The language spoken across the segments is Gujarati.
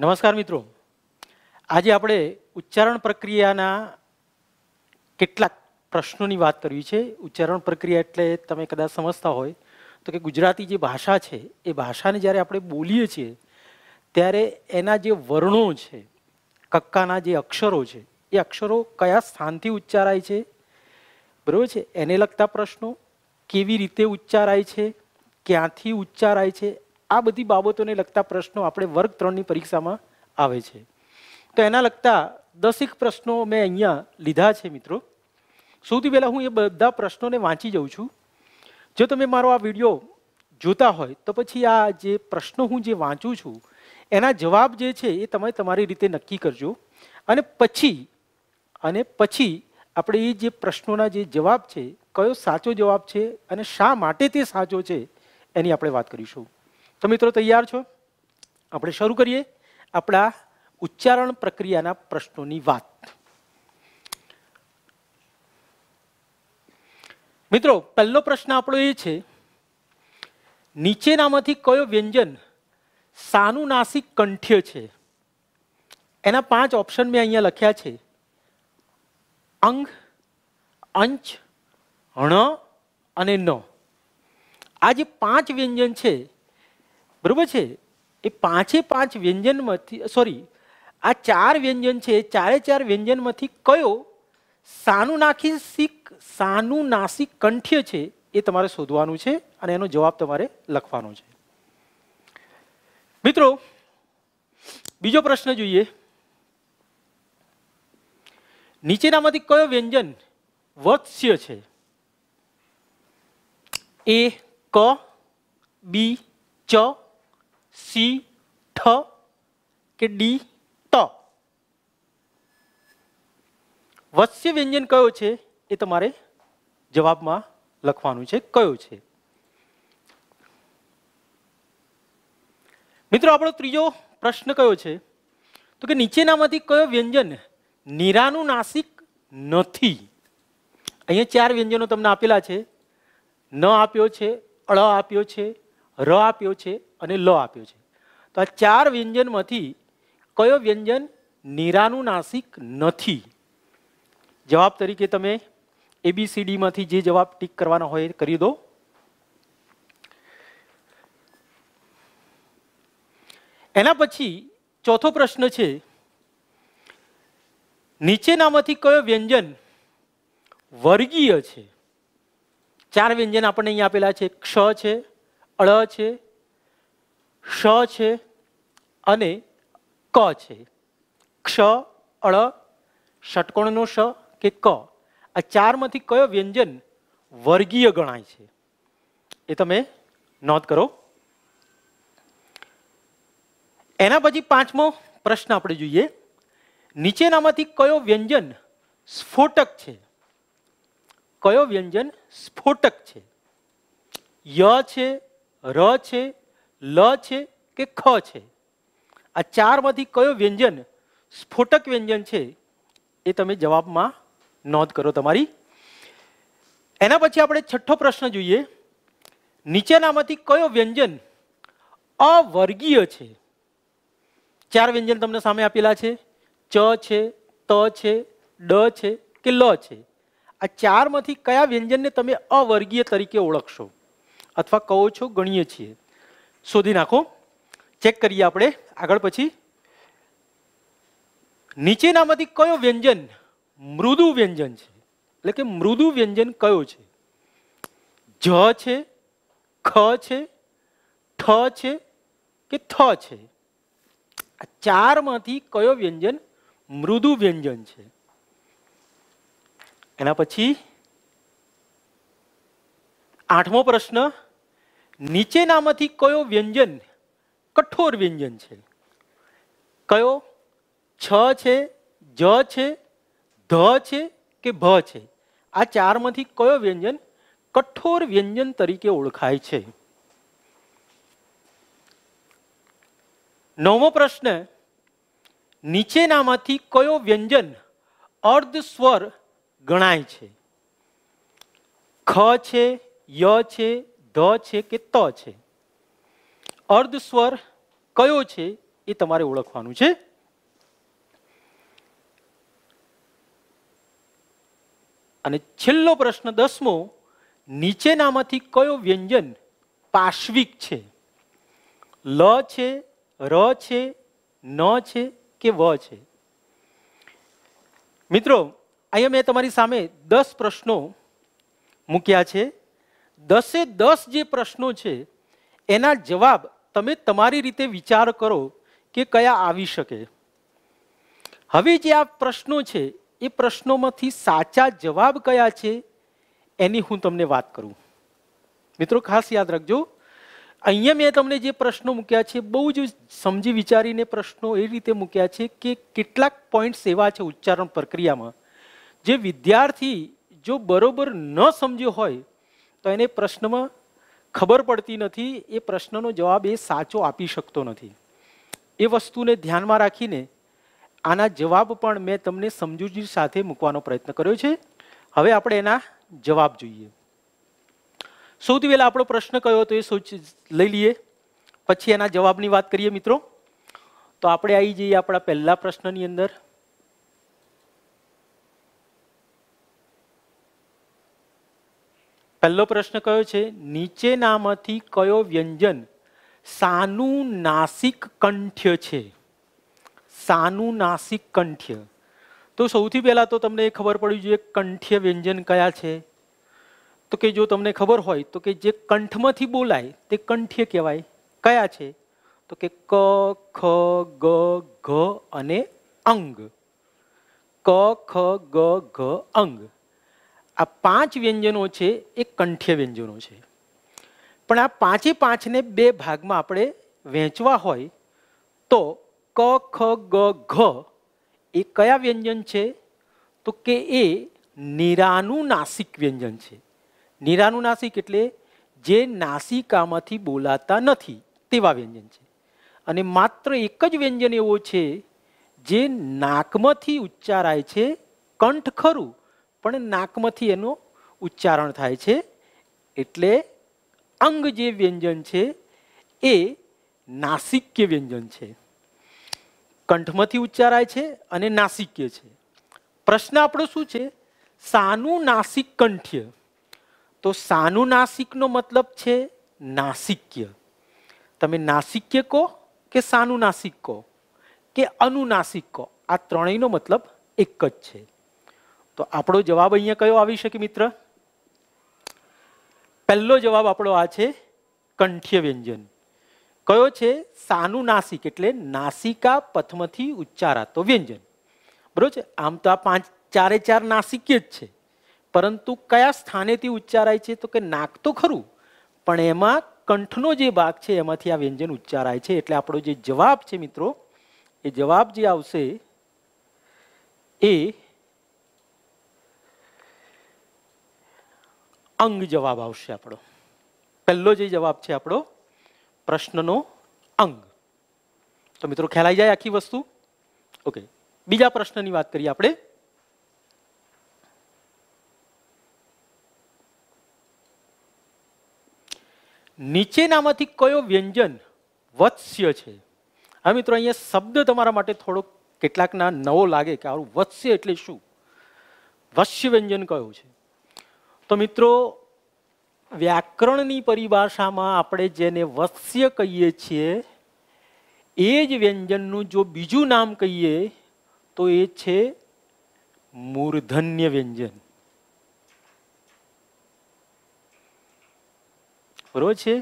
નમસ્કાર મિત્રો આજે આપણે ઉચ્ચારણ પ્રક્રિયાના કેટલાક પ્રશ્નોની વાત કરવી છે ઉચ્ચારણ પ્રક્રિયા એટલે તમે કદાચ સમજતા હોય તો કે ગુજરાતી જે ભાષા છે એ ભાષાને જ્યારે આપણે બોલીએ છીએ ત્યારે એના જે વર્ણો છે કક્કાના જે અક્ષરો છે એ અક્ષરો કયા સ્થાનથી ઉચ્ચારાય છે બરાબર છે એને લગતા પ્રશ્નો કેવી રીતે ઉચ્ચારાય છે ક્યાંથી ઉચ્ચારાય છે આ બધી બાબતોને લગતા પ્રશ્નો આપણે વર્ગ ત્રણની પરીક્ષામાં આવે છે તો એના લગતા દસેક પ્રશ્નો મેં અહીંયા લીધા છે મિત્રો સૌથી પહેલાં હું એ બધા પ્રશ્નોને વાંચી જાઉં છું જો તમે મારો આ વિડીયો જોતા હોય તો પછી આ જે પ્રશ્નો હું જે વાંચું છું એના જવાબ જે છે એ તમે તમારી રીતે નક્કી કરજો અને પછી અને પછી આપણે એ જે પ્રશ્નોના જે જવાબ છે કયો સાચો જવાબ છે અને શા માટે તે સાચો છે એની આપણે વાત કરીશું તો મિત્રો તૈયાર છો આપણે શરૂ કરીએ આપણા ઉચ્ચારણ પ્રક્રિયાના પ્રશ્નોની વાત મિત્રો પહેલો પ્રશ્ન આપણો એ છે નીચેનામાંથી કયો વ્યંજન સાનુનાસિક કંઠ્ય છે એના પાંચ ઓપ્શન મેં અહીંયા લખ્યા છે અંગ અંચ અણ અને ન આ જે પાંચ વ્યંજન છે બરાબર છે એ પાંચે પાંચ વ્યંજનમાંથી સોરી આ ચાર વ્યંજન છે ચારે ચાર વ્યંજનમાંથી કયો સાનું નાખી સિક સાનું નાસિક કંઠ્ય છે એ તમારે શોધવાનું છે અને એનો જવાબ તમારે લખવાનો છે મિત્રો બીજો પ્રશ્ન જોઈએ નીચેનામાંથી કયો વ્યંજન વત્સ્ય છે એ ક બી ચ સી ઠ કે ડી ત વસ્ય વ્યંજન કયો છે એ તમારે જવાબમાં લખવાનું છે કયો છે મિત્રો આપણો ત્રીજો પ્રશ્ન કયો છે તો કે નીચેનામાંથી કયો વ્યંજન નીરાનું નાસિક નથી અહીંયા ચાર વ્યંજનો તમને આપેલા છે ન આપ્યો છે અળ આપ્યો છે ર આપ્યો છે અને લ આપ્યો છે તો આ ચાર વ્યંજનમાંથી કયો વ્યંજન નિરાનુનાસિક નથી જવાબ તરીકે તમે એબીસીડીમાંથી જે જવાબ ટીક કરવાનો હોય કરી દો એના પછી ચોથો પ્રશ્ન છે નીચેનામાંથી કયો વ્યંજન વર્ગીય છે ચાર વ્યંજન આપણને અહીંયા આપેલા છે ક્ષ છે અળ છે ક્ષ છે અને ક છે ક્ષ અળ ષટકોણનો શ કે ક આ ચારમાંથી કયો વ્યંજન વર્ગીય ગણાય છે એ તમે નોંધ કરો એના પછી પાંચમો પ્રશ્ન આપણે જોઈએ નીચેનામાંથી કયો વ્યંજન સ્ફોટક છે કયો વ્યંજન સ્ફોટક છે ય છે ર છે લ છે કે ખ છે આ ચારમાંથી કયો વ્યંજન સ્ફોટક વ્યંજન છે એ તમે જવાબમાં નોંધ કરો તમારી એના પછી આપણે છઠ્ઠો પ્રશ્ન જોઈએ નીચેનામાંથી કયો વ્યંજન અવર્ગીય છે ચાર વ્યંજન તમને સામે આપેલા છે ચ છે ત છે ડ છે કે લ છે આ ચારમાંથી કયા વ્યંજનને તમે અવર્ગીય તરીકે ઓળખશો અથવા કહો છો ગણીએ છીએ શોધી નાખો ચેક કરીએ આપણે આગળ પછી નીચેનામાંથી કયો વ્યંજન મૃદુ વ્યંજન છે એટલે કે મૃદુ વ્યંજન કયો છે જ છે ખ છે ઠ છે કે થ છે આ ચારમાંથી કયો વ્યંજન મૃદુ વ્યંજન છે એના પછી આઠમો પ્રશ્ન નીચેનામાંથી કયો વ્યંજન કઠોર વ્યંજન છે કયો છ છે જ છે ધ છે કે ભ છે આ ચારમાંથી કયો વ્યંજન કઠોર વ્યંજન તરીકે ઓળખાય છે નવમો પ્રશ્ન નીચેનામાંથી કયો વ્યંજન અર્ધ સ્વર ગણાય છે ખ છે ય છે ધ છે કે ત છે અર્ધ સ્વર કયો છે એ તમારે ઓળખવાનું છે અને છેલ્લો પ્રશ્ન દસમો નીચેનામાંથી કયો વ્યંજન પાશ્વિક છે લ છે ર છે ન છે કે વ છે મિત્રો અહીંયા મેં તમારી સામે દસ પ્રશ્નો મૂક્યા છે દસે દસ જે પ્રશ્નો છે એના જવાબ તમે તમારી રીતે વિચાર કરો કે કયા આવી શકે હવે જે આ પ્રશ્નો છે એ પ્રશ્નોમાંથી સાચા જવાબ કયા છે એની હું તમને વાત કરું મિત્રો ખાસ યાદ રાખજો અહીંયા મેં તમને જે પ્રશ્નો મૂક્યા છે બહુ જ સમજી વિચારીને પ્રશ્નો એ રીતે મૂક્યા છે કે કેટલાક પોઈન્ટ્સ એવા છે ઉચ્ચારણ પ્રક્રિયામાં જે વિદ્યાર્થી જો બરોબર ન સમજ્યો હોય તો એને પ્રશ્નમાં ખબર પડતી નથી એ પ્રશ્નનો જવાબ એ સાચો આપી શકતો નથી એ વસ્તુને ધ્યાનમાં રાખીને આના જવાબ પણ મેં તમને સમજૂતી સાથે મૂકવાનો પ્રયત્ન કર્યો છે હવે આપણે એના જવાબ જોઈએ સૌથી પહેલાં આપણો પ્રશ્ન કયો હતો એ લઈ લઈએ પછી એના જવાબની વાત કરીએ મિત્રો તો આપણે આવી જઈએ આપણા પહેલા પ્રશ્નની અંદર પહેલો પ્રશ્ન કયો છે નીચેનામાંથી કયો વ્યંજન સાનું નાસિક કંઠ્ય છે સાનું નાસિક કંઠ્ય તો સૌથી પહેલાં તો તમને એ ખબર પડવી જોઈએ કંઠ્ય વ્યંજન કયા છે તો કે જો તમને ખબર હોય તો કે જે કંઠમાંથી બોલાય તે કંઠ્ય કહેવાય કયા છે તો કે ક ખ ગ ઘ અને અંગ ક ખ ગ ઘ અંગ આ પાંચ વ્યંજનો છે એ કંઠ્ય વ્યંજનો છે પણ આ પાંચે પાંચને બે ભાગમાં આપણે વહેંચવા હોય તો ક ખ ગ ઘ એ કયા વ્યંજન છે તો કે એ નિરાનુનાસિક વ્યંજન છે નિરાનુનાસિક એટલે જે નાસિકામાંથી બોલાતા નથી તેવા વ્યંજન છે અને માત્ર એક જ વ્યંજન એવો છે જે નાકમાંથી ઉચ્ચારાય છે કંઠ ખરું પણ નાકમાંથી એનું ઉચ્ચારણ થાય છે એટલે અંગ જે વ્યંજન છે એ નાસિક્ય વ્યંજન છે કંઠમાંથી ઉચ્ચારાય છે અને નાસિક્ય છે પ્રશ્ન આપણો શું છે સાનું નાસિક કંઠ્ય તો સાનું નાસિકનો મતલબ છે નાસિક્ય તમે નાસિક્ય કહો કે સાનું નાસિક કહો કે અનુનાસિક કહો આ ત્રણેયનો મતલબ એક જ છે તો આપણો જવાબ અહીંયા કયો આવી શકે મિત્ર પહેલો જવાબ આપણો આ છે કંઠ્ય વ્યંજન કયો છે સાનું નાસિક એટલે નાસિકા પથમથી ઉચ્ચારાતો વ્યંજન બરોબર છે આમ તો આ પાંચ ચારે ચાર નાસિકીય જ છે પરંતુ કયા સ્થાનેથી ઉચ્ચારાય છે તો કે નાક તો ખરું પણ એમાં કંઠનો જે ભાગ છે એમાંથી આ વ્યંજન ઉચ્ચારાય છે એટલે આપણો જે જવાબ છે મિત્રો એ જવાબ જે આવશે એ અંગ જવાબ આવશે આપણો પહેલો જે જવાબ છે આપણો પ્રશ્નનો અંગ તો મિત્રો ખ્યાલ જાય આખી વસ્તુ ઓકે બીજા પ્રશ્નની વાત કરીએ આપણે નીચેનામાંથી કયો વ્યંજન વત્સ્ય છે હા મિત્રો અહીંયા શબ્દ તમારા માટે થોડોક કેટલાકના નવો લાગે કે આવું વત્સ્ય એટલે શું વસ્ય વ્યંજન કયો છે તો મિત્રો વ્યાકરણની પરિભાષામાં આપણે જેને વસ્ય કહીએ છીએ એ જ વ્યંજનનું જો બીજું નામ કહીએ તો એ છે મૂર્ધન્ય વ્યંજન બરોબર છે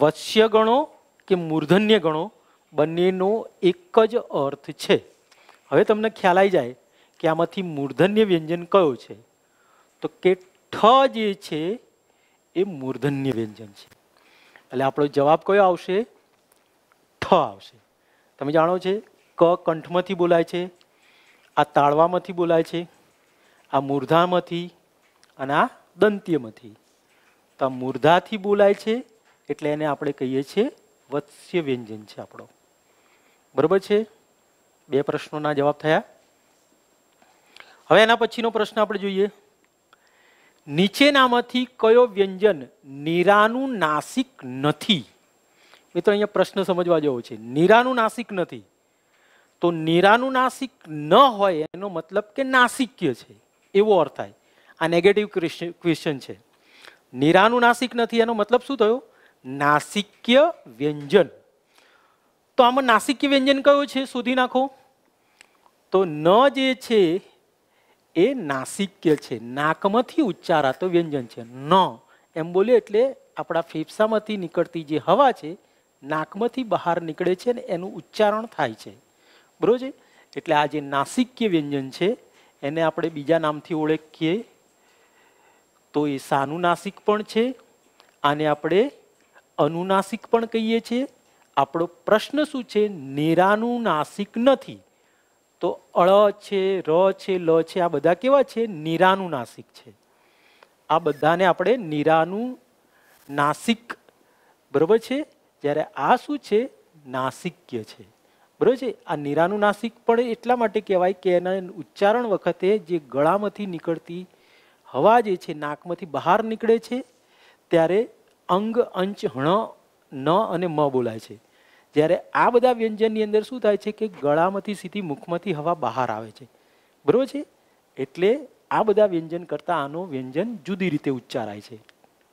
વસ્ય ગણો કે મૂર્ધન્ય ગણો બંનેનો એક જ અર્થ છે હવે તમને ખ્યાલ આવી જાય કે આમાંથી મૂર્ધન્ય વ્યંજન કયો છે તો કેટ ઠ જે છે એ મૂર્ધન્ય વ્યંજન છે એટલે આપણો જવાબ કયો આવશે ઠ આવશે તમે જાણો છે ક કંઠમાંથી બોલાય છે આ તાળવામાંથી બોલાય છે આ મૂર્ધામાંથી અને આ દંત્યમાંથી તો આ મૂર્ધાથી બોલાય છે એટલે એને આપણે કહીએ છીએ વત્સ્ય વ્યંજન છે આપણો બરાબર છે બે પ્રશ્નોના જવાબ થયા હવે એના પછીનો પ્રશ્ન આપણે જોઈએ નીચેનામાંથી કયો વ્યંજન નીરાનું નાસિક નથી મિત્રો અહીંયા પ્રશ્ન સમજવા જેવો છે નિરાનું નાસિક નથી તો નીરાનું નાસિક ન હોય એનો મતલબ કે નાસિક્ય છે એવો અર્થ થાય આ નેગેટિવ ક્વેશ્ચન છે નીરાનું નાસિક નથી એનો મતલબ શું થયો નાસિક્ય વ્યંજન તો આમાં નાસિક્ય વ્યંજન કયો છે શોધી નાખો તો ન જે છે એ નાસિક્ય છે નાકમાંથી ઉચ્ચારાતો વ્યંજન છે ન એમ બોલીએ એટલે આપણા ફેફસામાંથી નીકળતી જે હવા છે નાકમાંથી બહાર નીકળે છે ને એનું ઉચ્ચારણ થાય છે બરોબર એટલે આ જે નાસિક્ય વ્યંજન છે એને આપણે બીજા નામથી ઓળખીએ તો એ સાનું નાસિક પણ છે આને આપણે અનુનાસિક પણ કહીએ છીએ આપણો પ્રશ્ન શું છે નેરાનું નાસિક નથી તો અળ છે ર છે લ છે આ બધા કેવા છે નિરાનું નાસિક છે આ બધાને આપણે નિરાનું નાસિક બરોબર છે જ્યારે આ શું છે નાસિક્ય છે બરોબર છે આ નિરાનું નાસિક પણ એટલા માટે કહેવાય કે એના ઉચ્ચારણ વખતે જે ગળામાંથી નીકળતી હવા જે છે નાકમાંથી બહાર નીકળે છે ત્યારે અંગ અંચ હણ ન અને મ બોલાય છે જ્યારે આ બધા વ્યંજનની અંદર શું થાય છે કે ગળામાંથી સીધી મુખમાંથી હવા બહાર આવે છે બરોબર છે એટલે આ બધા વ્યંજન કરતાં આનો વ્યંજન જુદી રીતે ઉચ્ચારાય છે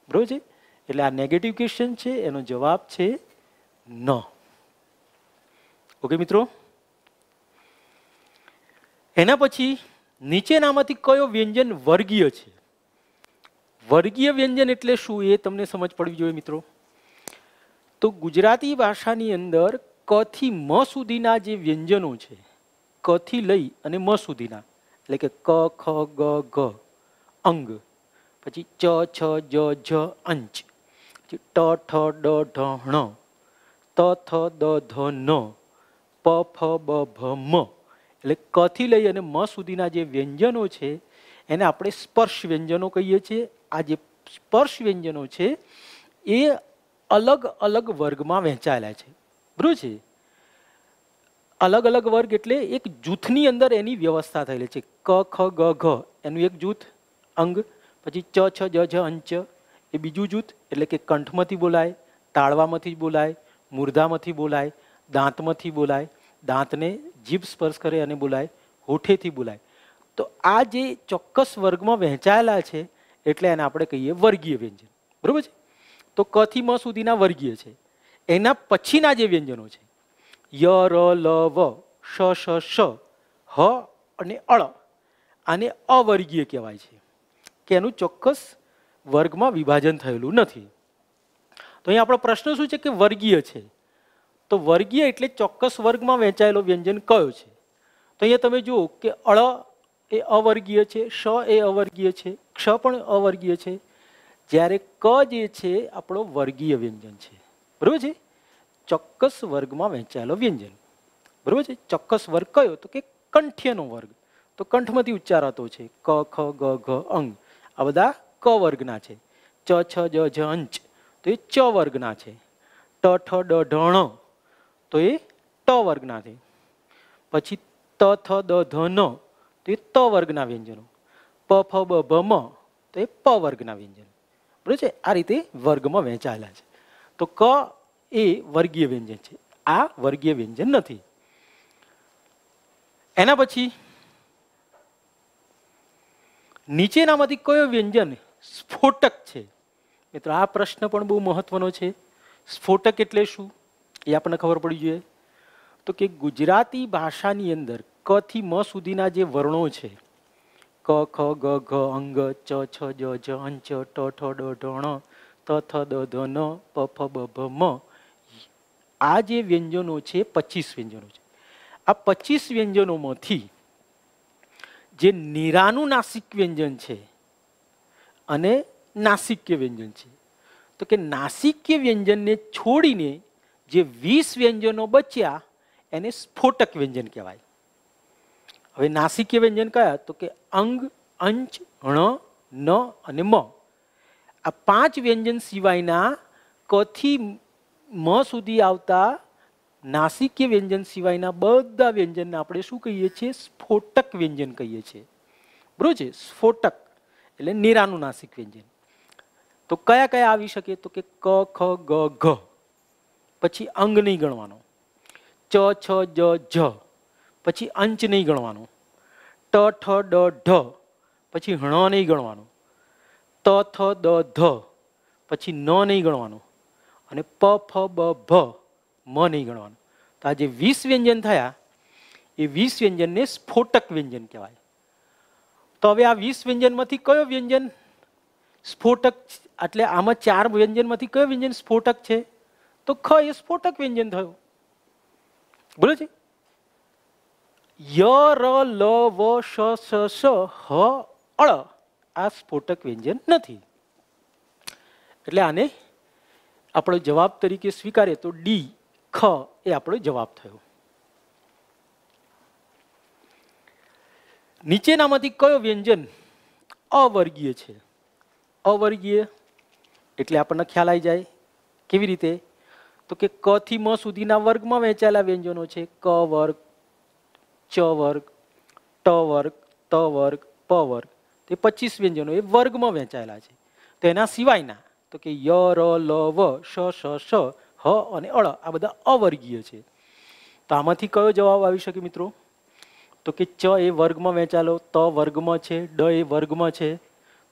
બરાબર છે એટલે આ નેગેટિવ ક્વેશ્ચન છે એનો જવાબ છે ન ઓકે મિત્રો એના પછી નીચેનામાંથી કયો વ્યંજન વર્ગીય છે વર્ગીય વ્યંજન એટલે શું એ તમને સમજ પડવી જોઈએ મિત્રો તો ગુજરાતી ભાષાની અંદર કથી મ સુધીના જે વ્યંજનો છે કથી લઈ અને મ સુધીના એટલે કે ક ખ ગ ઘ અંગ પછી ચ છ જ જ અંચ પછી ટ ઠ ડ ઢ ણ ત થ દ ધ ન પ ફ બ ભ મ એટલે કથી લઈ અને મ સુધીના જે વ્યંજનો છે એને આપણે સ્પર્શ વ્યંજનો કહીએ છીએ આ જે સ્પર્શ વ્યંજનો છે એ અલગ અલગ વર્ગમાં વહેંચાયેલા છે બરોબર છે અલગ અલગ વર્ગ એટલે એક જૂથની અંદર એની વ્યવસ્થા થયેલી છે ક ખ ગ ઘ એનું એક જૂથ અંગ પછી ચ છ જ જ અંચ એ બીજું જૂથ એટલે કે કંઠમાંથી બોલાય તાળવામાંથી બોલાય મૂર્ધામાંથી બોલાય દાંતમાંથી બોલાય દાંતને જીભ સ્પર્શ કરે અને બોલાય હોઠેથી બોલાય તો આ જે ચોક્કસ વર્ગમાં વહેંચાયેલા છે એટલે એને આપણે કહીએ વર્ગીય વ્યંજન બરાબર છે તો ક થી મ સુધીના વર્ગીય છે એના પછીના જે વ્યંજનો છે ય ર લ વ શ શ શ હ અને અળ આને અવર્ગીય કહેવાય છે કે એનું ચોક્કસ વર્ગમાં વિભાજન થયેલું નથી તો અહીં આપણો પ્રશ્ન શું છે કે વર્ગીય છે તો વર્ગીય એટલે ચોક્કસ વર્ગમાં વહેંચાયેલો વ્યંજન કયો છે તો અહીંયા તમે જુઓ કે અળ એ અવર્ગીય છે શ એ અવર્ગીય છે ક્ષ પણ અવર્ગીય છે જ્યારે ક જે છે આપણો વર્ગીય વ્યંજન છે બરોબર છે ચોક્કસ વર્ગમાં વહેંચાયેલો વ્યંજન બરોબર છે ચોક્કસ વર્ગ કયો તો કે કંઠ્યનો વર્ગ તો કંઠમાંથી ઉચ્ચારાતો છે ક ખ ગ ઘ અંગ આ બધા ક વર્ગના છે ચ છ જ જ અંચ તો એ ચ વર્ગના છે ટ ઠ ડ ઢણ તો એ ટ વર્ગના છે પછી ત થ દ ધ ન તો એ ત વર્ગના વ્યંજનો પ ફ બ ભ મ તો એ પ વર્ગના વ્યંજનો બરાબર છે આ રીતે વર્ગમાં વહેંચાયેલા છે તો ક એ વર્ગીય વ્યંજન છે આ વર્ગીય વ્યંજન નથી એના પછી નીચેનામાંથી કયો વ્યંજન સ્ફોટક છે મિત્રો આ પ્રશ્ન પણ બહુ મહત્વનો છે સ્ફોટક એટલે શું એ આપણને ખબર પડવી જોઈએ તો કે ગુજરાતી ભાષાની અંદર કથી મ સુધીના જે વર્ણો છે ક ખ ગ ઘ અંગ ચ છ જ જ અંચ ટ ઠ ડ ઢણ ત થ દ ધ ન પ ફ બ ભ મ આ જે વ્યંજનો છે પચીસ વ્યંજનો છે આ પચીસ વ્યંજનોમાંથી જે નિરાનું નાસિક વ્યંજન છે અને નાસિક્ય વ્યંજન છે તો કે નાસિક્ય વ્યંજનને છોડીને જે વીસ વ્યંજનો બચ્યા એને સ્ફોટક વ્યંજન કહેવાય હવે નાસિકીય વ્યંજન કયા તો કે અંગ અંચ ણ ન અને મ આ પાંચ વ્યંજન સિવાયના કથી મ સુધી આવતા નાસિકીય વ્યંજન સિવાયના બધા વ્યંજનને આપણે શું કહીએ છીએ સ્ફોટક વ્યંજન કહીએ છીએ બરોબર છે સ્ફોટક એટલે નિરાનું નાસિક વ્યંજન તો કયા કયા આવી શકે તો કે ક ખ ગ ઘ પછી અંગ નહીં ગણવાનો ચ છ જ ઝ પછી અંચ નહીં ગણવાનું ટ ઠ ડ ઢ પછી હણ નહીં ગણવાનું ત થ દ ધ પછી ન નહીં ગણવાનું અને પ ફ બ ભ મ નહીં ગણવાનું તો આ જે વીસ વ્યંજન થયા એ વીસ વ્યંજનને સ્ફોટક વ્યંજન કહેવાય તો હવે આ વીસ વ્યંજનમાંથી કયો વ્યંજન સ્ફોટક એટલે આમાં ચાર વ્યંજનમાંથી કયો વ્યંજન સ્ફોટક છે તો ખ એ સ્ફોટક વ્યંજન થયું બોલો છે ય ર લ વ શ સ સ હ અળ આ સ્ફોટક વ્યંજન નથી એટલે આને આપણો જવાબ તરીકે સ્વીકારીએ તો ડી ખ એ આપણો જવાબ થયો નીચેનામાંથી કયો વ્યંજન અવર્ગીય છે અવર્ગીય એટલે આપણને ખ્યાલ આવી જાય કેવી રીતે તો કે ક થી મ સુધીના વર્ગમાં વહેંચાયેલા વ્યંજનો છે ક વર્ગ ચ વર્ગ ટ વર્ગ ત વર્ગ પ વર્ગ તે એ પચીસ વ્યંજનો એ વર્ગમાં વહેંચાયેલા છે તો એના સિવાયના તો કે ય ર લ વ શ શ શ હ અને અળ આ બધા અવર્ગીય છે તો આમાંથી કયો જવાબ આવી શકે મિત્રો તો કે ચ એ વર્ગમાં વહેંચાલો ત વર્ગમાં છે ડ એ વર્ગમાં છે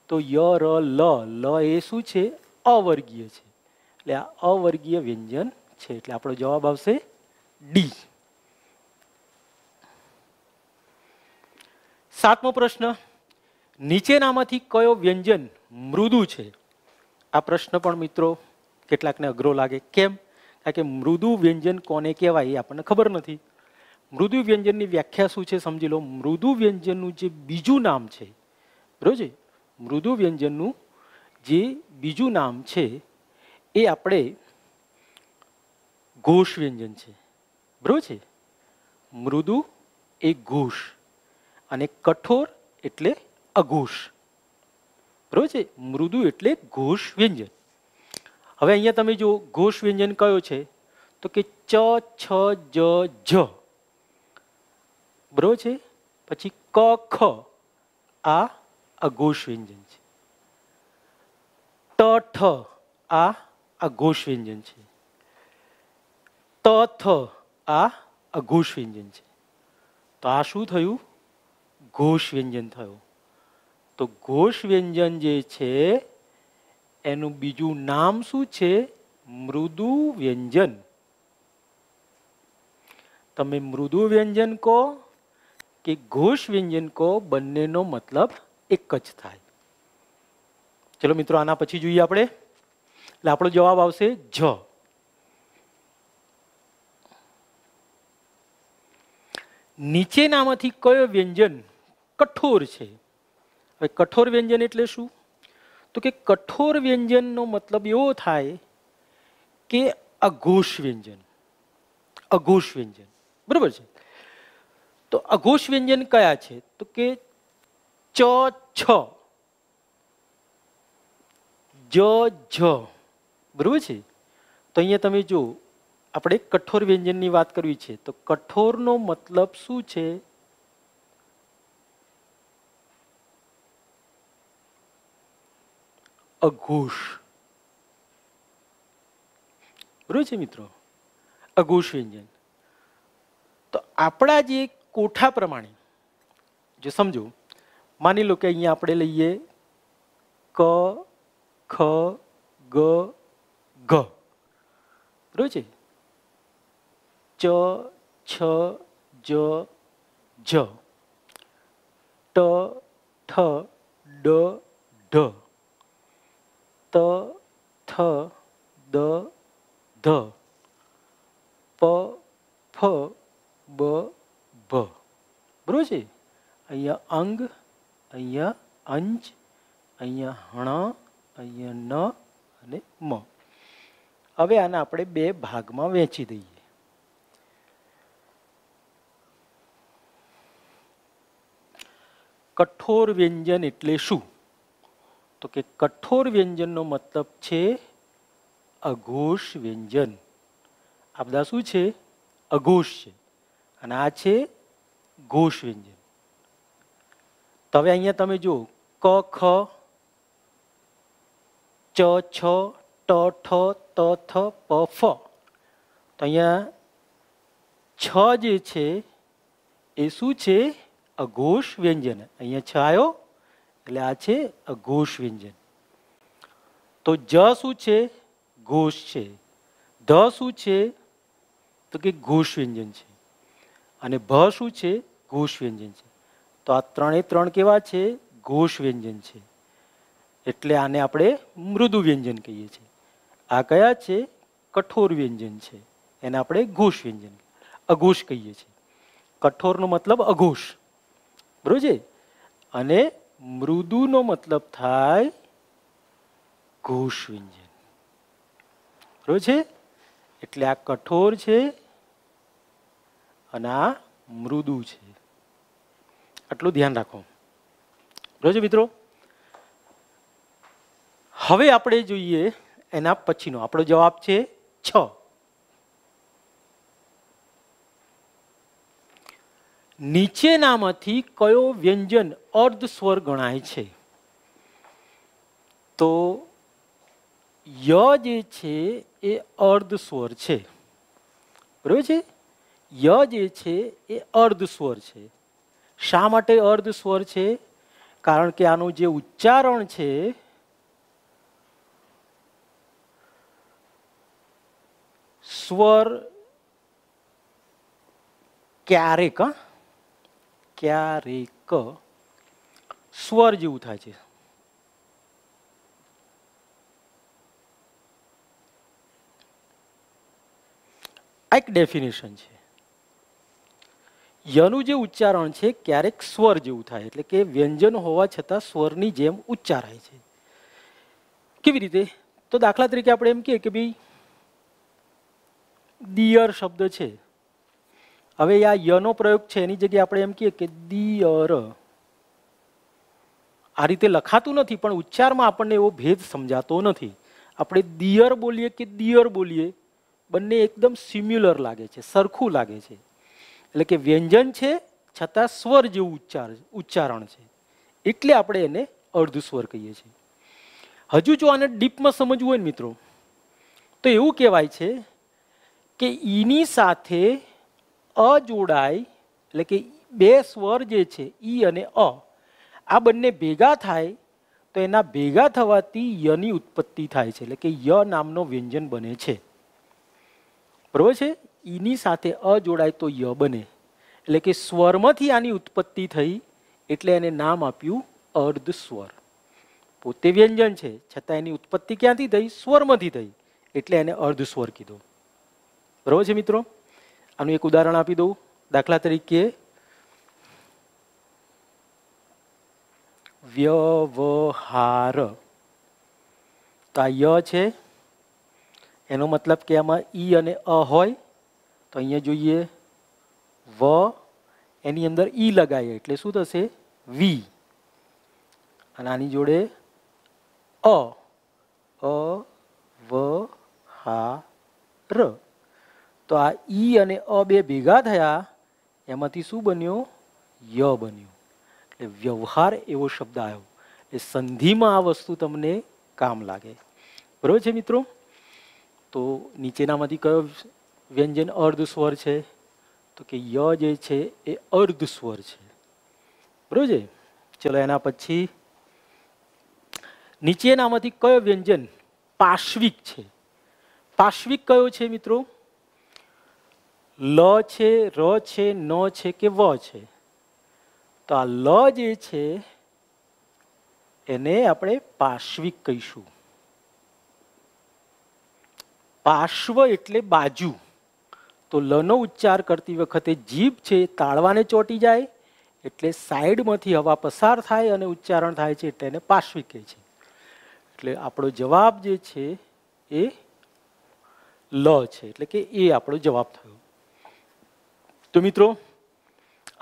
તો ય ર લ લ એ શું છે અવર્ગીય છે એટલે આ અવર્ગીય વ્યંજન છે એટલે આપણો જવાબ આવશે ડી સાતમો પ્રશ્ન નીચેનામાંથી કયો વ્યંજન મૃદુ છે આ પ્રશ્ન પણ મિત્રો કેટલાકને અઘરો લાગે કેમ કારણ કે મૃદુ વ્યંજન કોને કહેવાય એ આપણને ખબર નથી મૃદુ વ્યંજનની વ્યાખ્યા શું છે સમજી લો મૃદુ વ્યંજનનું જે બીજું નામ છે બરોબર મૃદુ વ્યંજનનું જે બીજું નામ છે એ આપણે ઘોષ વ્યંજન છે બરોબર છે મૃદુ એ ઘોષ અને કઠોર એટલે અઘોષ બરોબર છે મૃદુ એટલે ઘોષ વ્યંજન હવે અહીંયા તમે જો ઘોષ વ્યંજન કયો છે તો કે ચ છ જ જ બરોબર છે પછી ક ખ આ અઘોષ વ્યંજન છે ટ ઠ આ અઘોષ વ્યંજન છે ત થ આ અઘોષ વ્યંજન છે તો આ શું થયું ઘોષ વ્યંજન થયું તો ઘોષ વ્યંજન જે છે એનું બીજું નામ શું છે મૃદુ વ્યંજન તમે મૃદુ વ્યંજન કહો કે ઘોષ વ્યંજન કહો બંનેનો મતલબ એક જ થાય ચલો મિત્રો આના પછી જોઈએ આપણે એટલે આપણો જવાબ આવશે જ નીચેનામાંથી કયો વ્યંજન કઠોર છે હવે કઠોર વ્યંજન એટલે શું તો કે કઠોર વ્યંજનનો મતલબ એવો થાય કે અઘોષ વ્યંજન અઘોષ વ્યંજન બરોબર છે તો અઘોષ વ્યંજન કયા છે તો કે ચ છ જ જ બરોબર છે તો અહીંયા તમે જો આપણે કઠોર વ્યંજનની વાત કરવી છે તો કઠોરનો મતલબ શું છે અઘોષ બરોબર છે મિત્રો અઘોષ વ્યંજન તો આપણા જે કોઠા પ્રમાણે જો સમજો માની લો કે અહીંયા આપણે લઈએ ક ખ ગ ઘ બરોબર છે ચ છ જ જ ટ ઠ ડ ઢ ત થ દ ધ પ ફ બ ભ બરોબર છે અહીંયા અંગ અહીંયા અંચ અહીંયા હણ અહીંયા ન અને મ હવે આને આપણે બે ભાગમાં વહેંચી દઈએ કઠોર વ્યંજન એટલે શું તો કે કઠોર વ્યંજનનો મતલબ છે અઘોષ વ્યંજન આ બધા શું છે અઘોષ છે અને આ છે ઘોષ વ્યંજન તો હવે અહીંયા તમે જુઓ ક ખ ચ છ ટ ઠ ત થ પ ફ તો અહીંયા છ જે છે એ શું છે અઘોષ વ્યંજન અહીંયા છ આવ્યો એટલે આ છે ઘોષ વ્યંજન તો જ શું છે ઘોષ છે ધ શું છે તો કે ઘોષ વ્યંજન છે અને ભ શું છે ઘોષ વ્યંજન છે તો આ ત્રણે ત્રણ કેવા છે ઘોષ વ્યંજન છે એટલે આને આપણે મૃદુ વ્યંજન કહીએ છીએ આ કયા છે કઠોર વ્યંજન છે એને આપણે ઘોષ વ્યંજન અઘોષ કહીએ છીએ કઠોરનો મતલબ અઘોષ બરોબર છે અને મૃદુનો મતલબ થાય ઘોષ વ્યંજન બરોબર છે એટલે આ કઠોર છે અને આ મૃદુ છે આટલું ધ્યાન રાખો બરોબર છે મિત્રો હવે આપણે જોઈએ એના પછીનો આપણો જવાબ છે છ નીચેનામાંથી કયો વ્યંજન અર્ધ સ્વર ગણાય છે તો ય જે છે એ અર્ધ સ્વર છે બરાબર છે ય જે છે એ અર્ધ સ્વર છે શા માટે અર્ધ સ્વર છે કારણ કે આનું જે ઉચ્ચારણ છે સ્વર ક્યારેક હા ક્યારેક સ્વર જેવું થાય છે આ એક ડેફિનેશન છે યનું જે ઉચ્ચારણ છે ક્યારેક સ્વર જેવું થાય એટલે કે વ્યંજન હોવા છતાં સ્વરની જેમ ઉચ્ચારાય છે કેવી રીતે તો દાખલા તરીકે આપણે એમ કહીએ કે ભાઈ દિયર શબ્દ છે હવે આ યનો પ્રયોગ છે એની જગ્યાએ આપણે એમ કહીએ કે દિયર આ રીતે લખાતું નથી પણ ઉચ્ચારમાં આપણને એવો ભેદ સમજાતો નથી આપણે દિયર બોલીએ કે દિયર બોલીએ બંને એકદમ સિમ્યુલર લાગે છે સરખું લાગે છે એટલે કે વ્યંજન છે છતાં સ્વર જેવું ઉચ્ચાર ઉચ્ચારણ છે એટલે આપણે એને અર્ધ સ્વર કહીએ છીએ હજુ જો આને ડીપમાં સમજવું હોય ને મિત્રો તો એવું કહેવાય છે કે ઈની સાથે અ જોડાય એટલે કે બે સ્વર જે છે ઈ અને અ આ બંને ભેગા થાય તો એના ભેગા થવાથી યની ઉત્પત્તિ થાય છે એટલે કે ય નામનો વ્યંજન બને છે બરોબર છે ઈની સાથે અ જોડાય તો ય બને એટલે કે સ્વરમાંથી આની ઉત્પત્તિ થઈ એટલે એને નામ આપ્યું અર્ધ સ્વર પોતે વ્યંજન છે છતાં એની ઉત્પત્તિ ક્યાંથી થઈ સ્વરમાંથી થઈ એટલે એને અર્ધ સ્વર કીધું બરોબર છે મિત્રો આનું એક ઉદાહરણ આપી દઉં દાખલા તરીકે વ્યવહાર તો આ ય છે એનો મતલબ કે આમાં ઈ અને અ હોય તો અહીંયા જોઈએ વ એની અંદર ઈ લગાવીએ એટલે શું થશે વી અને આની જોડે અ અ વ હા ર તો આ ઈ અને અ બે ભેગા થયા એમાંથી શું બન્યું ય બન્યું એટલે વ્યવહાર એવો શબ્દ આવ્યો એ સંધિમાં આ વસ્તુ તમને કામ લાગે બરોબર છે મિત્રો તો નીચેનામાંથી કયો વ્યંજન અર્ધ સ્વર છે તો કે ય જે છે એ અર્ધ સ્વર છે બરાબર છે ચલો એના પછી નીચેનામાંથી કયો વ્યંજન પાશ્વિક છે પાશ્વિક કયો છે મિત્રો લ છે ર છે ન છે કે વ છે તો આ લ જે છે એને આપણે પાર્શ્વિક કહીશું પાર્શ્વ એટલે બાજુ તો લનો ઉચ્ચાર કરતી વખતે જીભ છે તાળવાને ચોટી જાય એટલે સાઈડમાંથી હવા પસાર થાય અને ઉચ્ચારણ થાય છે એટલે એને પાશ્વિક કહે છે એટલે આપણો જવાબ જે છે એ લ છે એટલે કે એ આપણો જવાબ થયો તો મિત્રો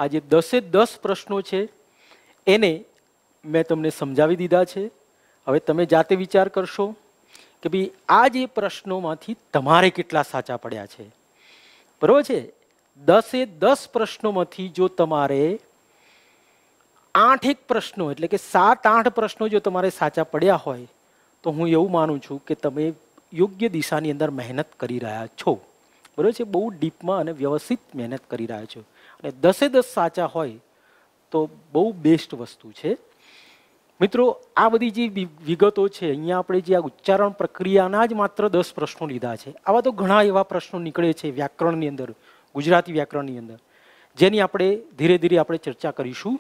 આજે દસે દસ પ્રશ્નો છે એને મેં તમને સમજાવી દીધા છે હવે તમે જાતે વિચાર કરશો કે ભાઈ આ જે પ્રશ્નોમાંથી તમારે કેટલા સાચા પડ્યા છે બરાબર છે દસે દસ પ્રશ્નોમાંથી જો તમારે આઠ એક પ્રશ્નો એટલે કે સાત આઠ પ્રશ્નો જો તમારે સાચા પડ્યા હોય તો હું એવું માનું છું કે તમે યોગ્ય દિશાની અંદર મહેનત કરી રહ્યા છો બરાબર છે બહુ ડીપમાં અને વ્યવસ્થિત મહેનત કરી રહ્યા છો અને દસે દસ સાચા હોય તો બહુ બેસ્ટ વસ્તુ છે મિત્રો આ બધી જે વિગતો છે અહીંયા આપણે જે આ ઉચ્ચારણ પ્રક્રિયાના જ માત્ર દસ પ્રશ્નો લીધા છે આવા તો ઘણા એવા પ્રશ્નો નીકળે છે વ્યાકરણની અંદર ગુજરાતી વ્યાકરણની અંદર જેની આપણે ધીરે ધીરે આપણે ચર્ચા કરીશું